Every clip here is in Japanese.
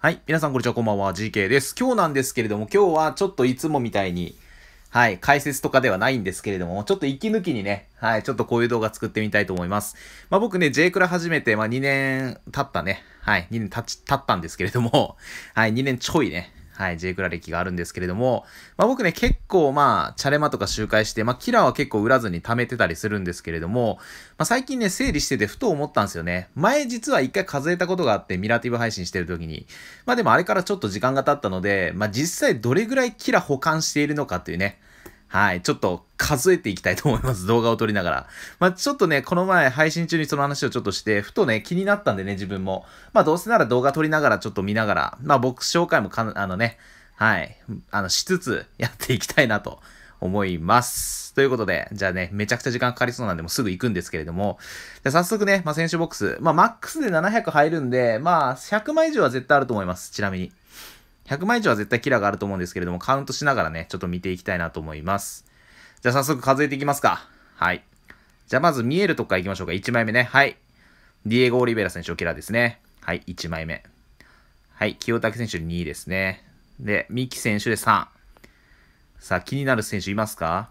はい。皆さん、こんにちは。こんばんは。GK です。今日なんですけれども、今日はちょっといつもみたいに、はい、解説とかではないんですけれども、ちょっと息抜きにね、はい、ちょっとこういう動画作ってみたいと思います。まあ、僕ね、J クラ始めて、まあ、2年経ったね。はい、2年経ち、経ったんですけれども、はい、2年ちょいね。はい、J クラ歴があるんですけれども、まあ僕ね、結構まあ、チャレマとか周回して、まあキラーは結構売らずに貯めてたりするんですけれども、まあ最近ね、整理しててふと思ったんですよね。前実は一回数えたことがあって、ミラティブ配信してる時に。まあでもあれからちょっと時間が経ったので、まあ実際どれぐらいキラ保管しているのかっていうね、はい、ちょっと数えていきたいと思います。動画を撮りながら。まあ、ちょっとね、この前配信中にその話をちょっとして、ふとね、気になったんでね、自分も。まあ、どうせなら動画撮りながら、ちょっと見ながら、まあ、僕紹介もか、あのね、はい、あの、しつつやっていきたいなと思います。ということで、じゃあね、めちゃくちゃ時間かかりそうなんで、もうすぐ行くんですけれども、じゃ早速ね、まあ、選手ボックス、まあ、マックスで700入るんで、まあ、100枚以上は絶対あると思います。ちなみに。100枚以上は絶対キラがあると思うんですけれども、カウントしながらね、ちょっと見ていきたいなと思います。じゃあ早速数えていきますか。はい。じゃあまず見えるとこからいきましょうか。1枚目ね。はい。ディエゴ・オリベラ選手をキラーですね。はい、1枚目。はい、清武選手2位ですね。で、三木選手で3。さあ、気になる選手いますか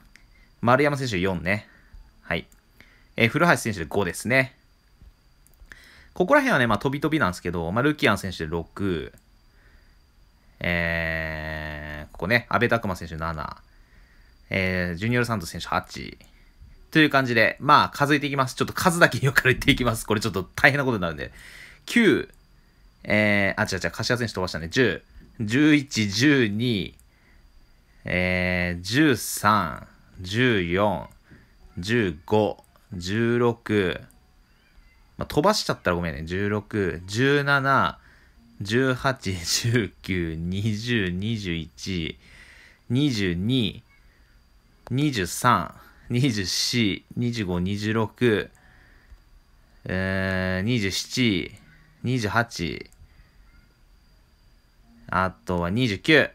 丸山選手4ね。はい。えー、古橋選手で5ですね。ここら辺はね、まあ、飛び飛びなんですけど、まあ、ルキアン選手で6。えー、ここね、阿部拓磨選手7、えー、ジュニオル・サントス選手8、という感じで、まあ、数えていきます。ちょっと数だけよから言っていきます。これちょっと大変なことになるんで。9、えー、あ、違う違う、柏選手飛ばしたね。10、11、12、えー、13、14、15、16、まあ、飛ばしちゃったらごめんね。16、17、181920212223242526え2728あとは29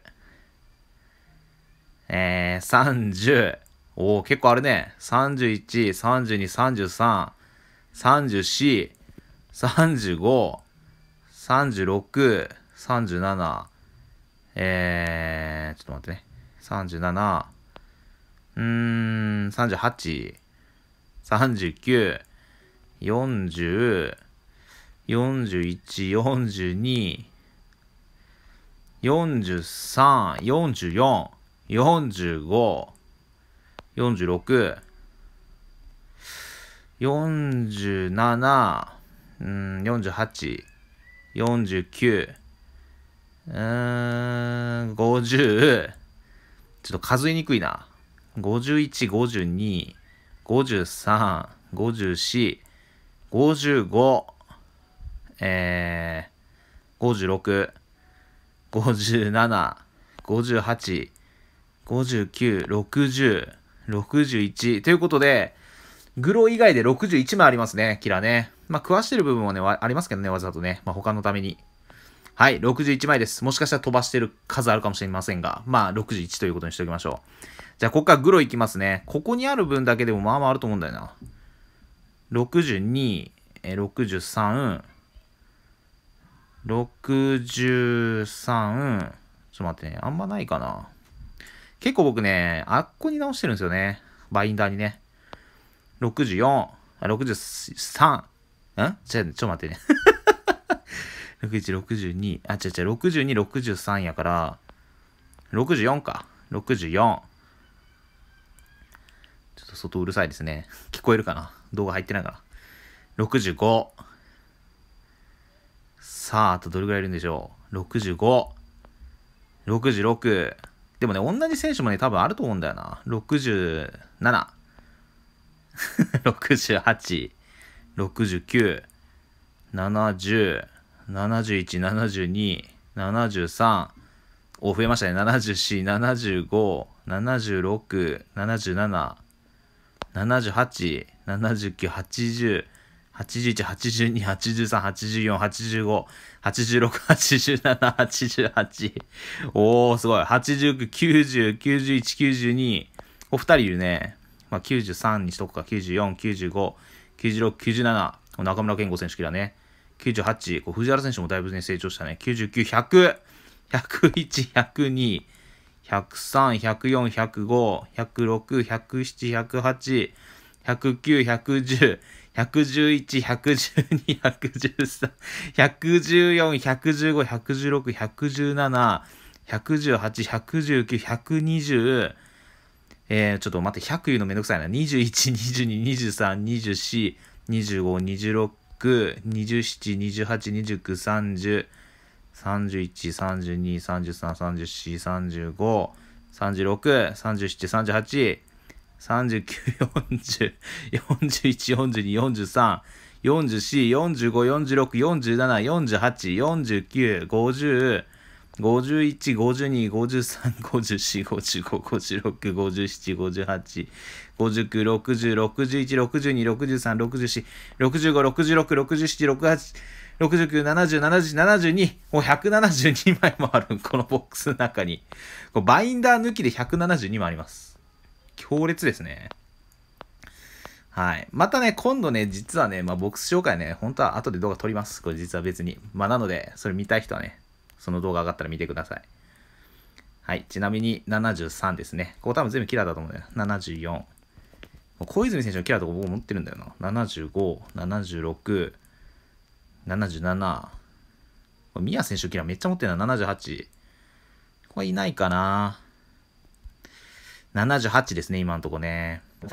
えー、30おお結構あるね3132333435六、三十七、えー、ちょっと待ってね。37、うーん、38、39、40、41、42、43、44、45、46、47、うん、48、49、うーん、50、ちょっと数えにくいな。51、52、53、54、55、えー、56、57、58、59、60、61。ということで、グロ以外で61枚ありますね、キラね。まあ、食わしてる部分はね、ありますけどね、わざとね。まあ、他のために。はい、61枚です。もしかしたら飛ばしてる数あるかもしれませんが、まあ、61ということにしておきましょう。じゃあ、ここからグロいきますね。ここにある分だけでも、まあまああると思うんだよな。62、63、63、ちょっと待ってね、あんまないかな。結構僕ね、あっこに直してるんですよね。バインダーにね。64、63、んじゃあ、ちょっと待ってね。61、62、あ、違う違う、62、63やから、64か。64。ちょっと外うるさいですね。聞こえるかな動画入ってないから。65。さあ、あとどれぐらいいるんでしょう。65。66。でもね、同じ選手もね、多分あると思うんだよな。67。68。69、70、71、72、73、お、増えましたね。74、75、76、77、78、79、80、81、82、83、84、85、86、87、88。おー、すごい。89、90、91、92。お二人いるね。まあ、93にしとくか。94、95、96、97、中村健吾選手嫌ね。98、こう藤原選手もだいぶ、ね、成長したね。99、100、101、102、103、104、105、106、107、108、109、110、111、112、113、114、115、116、117、118、119、120、えー、ちょっと待って、100言うのめんどくさいな。21、22、23、24、25、26、27、28、29、30、31、32、33、34、35、36、37、38、39、40、41、42、43、44、45、46、47、48、49、50、51、52、53、54、55、56、57、58、59、60、61、62、63、64、65、66、67、68、69、70、70、72、もう172枚もある、このボックスの中に。バインダー抜きで172枚あります。強烈ですね。はい。またね、今度ね、実はね、まあ、ボックス紹介ね、本当は後で動画撮ります。これ実は別に。まあ、なので、それ見たい人はね、その動画上がったら見てください。はい。ちなみに73ですね。ここ多分全部キラーだと思うんだよ。74。小泉選手のキラーとか僕持ってるんだよな。75、76、77。宮選手のキラーめっちゃ持ってるな。78。これいないかな。78ですね、今のとこね。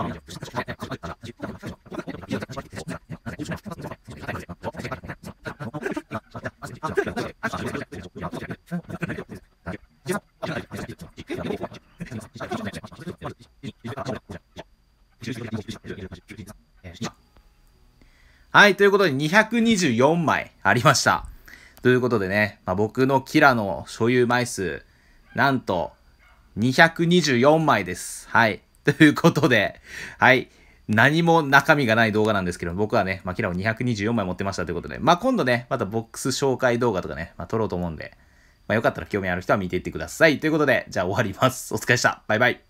はい、ということで224枚ありました。ということでね、まあ、僕のキラの所有枚数、なんと224枚です。はい。ということで、はい。何も中身がない動画なんですけど、僕はね、まあ、キラを224枚持ってましたということで、まあ、今度ね、またボックス紹介動画とかね、まあ、撮ろうと思うんで、まあ、よかったら興味ある人は見ていってください。ということで、じゃあ終わります。お疲れでした。バイバイ。